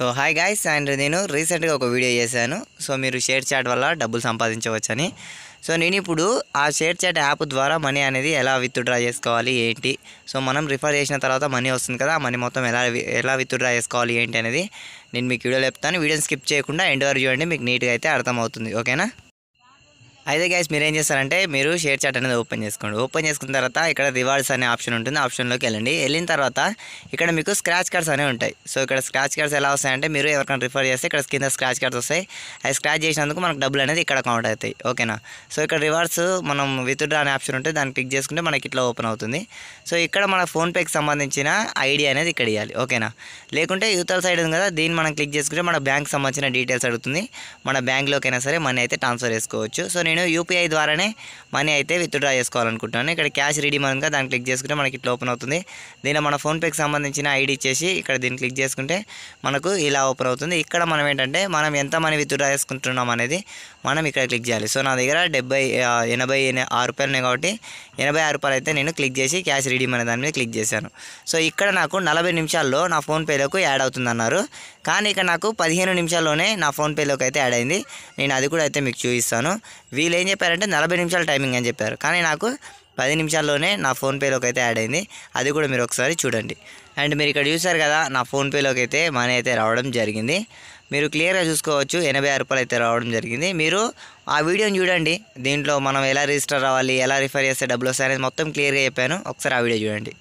so hi guys and నేను రీసెంట్గా ఒక వీడియో చేశాను సో మీరు షేర్ చాట్ వల్ల డబ్బులు సంపాదించవచ్చని సో నేను ఇప్పుడు ఆ షేర్ చాట్ యాప్ ద్వారా మనీ అనేది ఎలా విత్డ్రా చేసుకోవాలి ఏంటి సో మనం రిఫర్ చేసిన తర్వాత మనీ వస్తుంది కదా మనీ మొత్తం ఎలా ఎలా విత్డ్రా చేసుకోవాలి ఏంటి అనేది నేను మీకు వీడియో చెప్తాను వీడియోని స్కిప్ చేయకుండా ఎండ్ వరకు చూడండి మీకు నీట్గా అయితే అర్థమవుతుంది ఓకేనా అయితే గైస్ మీరు ఏం చేస్తారంటే మీరు షేర్ చాట్ అనేది ఓపెన్ చేసుకోండి ఓపెన్ చేసుకున్న తర్వాత ఇక్కడ రివార్డ్స్ అనే ఆప్షన్ ఉంటుంది ఆప్షన్లోకి వెళ్ళండి వెళ్ళిన తర్వాత ఇక్కడ మీకు స్క్రాచ్ కార్డ్స్ అనేవి ఉంటాయి సో ఇక్కడ స్క్రాచ్ కార్డ్స్ ఎలా వస్తాయంటే మీరు ఎవరికైనా రిఫర్ చేస్తే ఇక్కడ కింద స్క్రాచ్ కార్డ్స్ వస్తాయి అది స్క్రాచ్ చేసినందుకు మనకు డబ్బులు అనేది ఇక్కడ కౌంట్ అవుతాయి ఓకేనా సో ఇక్కడ రివార్డ్స్ మనం విత్డ్రా అనే ఆప్షన్ ఉంటే దాన్ని క్లిక్ చేసుకుంటే మనకి ఇట్లా ఓపెన్ అవుతుంది సో ఇక్కడ మన ఫోన్పేకి సంబంధించిన ఐడి అనేది ఇక్కడ ఇవ్వాలి ఓకేనా లేకుంటే యూతల్ సైడ్ ఉంది కదా దీన్ని మనం క్లిక్ చేసుకుంటే మన బ్యాంక్ సంబంధించిన డీటెయిల్స్ అడుగుతుంది మన బ్యాంక్లోకైనా సరే మనీ అయితే ట్రాన్స్ఫర్ చేసుకోవచ్చు సో నేను యూపీఐ ద్వారానే మనీ అయితే విత్డ్రా చేసుకోవాలనుకుంటున్నాను ఇక్కడ క్యాష్ రెడీ మనం దాన్ని క్లిక్ చేసుకుంటే మనకి ఇట్లా ఓపెన్ అవుతుంది దీనిలో మన ఫోన్పేకి సంబంధించిన ఐడి ఇచ్చేసి ఇక్కడ దీన్ని క్లిక్ చేసుకుంటే మనకు ఇలా ఓపెన్ అవుతుంది ఇక్కడ మనం ఏంటంటే మనం ఎంత మనీ విత్డ్రా చేసుకుంటున్నాం అనేది మనం ఇక్కడ క్లిక్ చేయాలి సో నా దగ్గర డెబ్బై ఎనభై ఆరు రూపాయలు ఉన్నాయి కాబట్టి ఎనభై ఆరు రూపాయలు అయితే నేను క్లిక్ చేసి క్యాష్ రెడీ అనే దాని మీద క్లిక్ చేశాను సో ఇక్కడ నాకు నలభై నిమిషాల్లో నా ఫోన్పేలోకి యాడ్ అవుతుంది అన్నారు కానీ ఇక్కడ నాకు పదిహేను నిమిషాల్లోనే నా ఫోన్పేలోకి అయితే యాడ్ అయింది నేను అది కూడా అయితే మీకు చూపిస్తాను వీళ్ళు ఏం చెప్పారంటే నలభై నిమిషాల టైమింగ్ అని చెప్పారు కానీ నాకు పది నిమిషాల్లోనే నా ఫోన్పేలోకి అయితే యాడ్ అయింది అది కూడా మీరు ఒకసారి చూడండి అండ్ మీరు ఇక్కడ చూసారు కదా నా ఫోన్పేలోకి అయితే మనీ అయితే రావడం జరిగింది మీరు క్లియర్గా చూసుకోవచ్చు ఎనభై ఆరు రూపాయలు అయితే రావడం జరిగింది మీరు ఆ వీడియోని చూడండి దీంట్లో మనం ఎలా రిజిస్టర్ అవ్వాలి ఎలా రిఫర్ చేస్తే డబ్బులు అనేది మొత్తం క్లియర్గా చెప్పాను ఒకసారి ఆ వీడియో చూడండి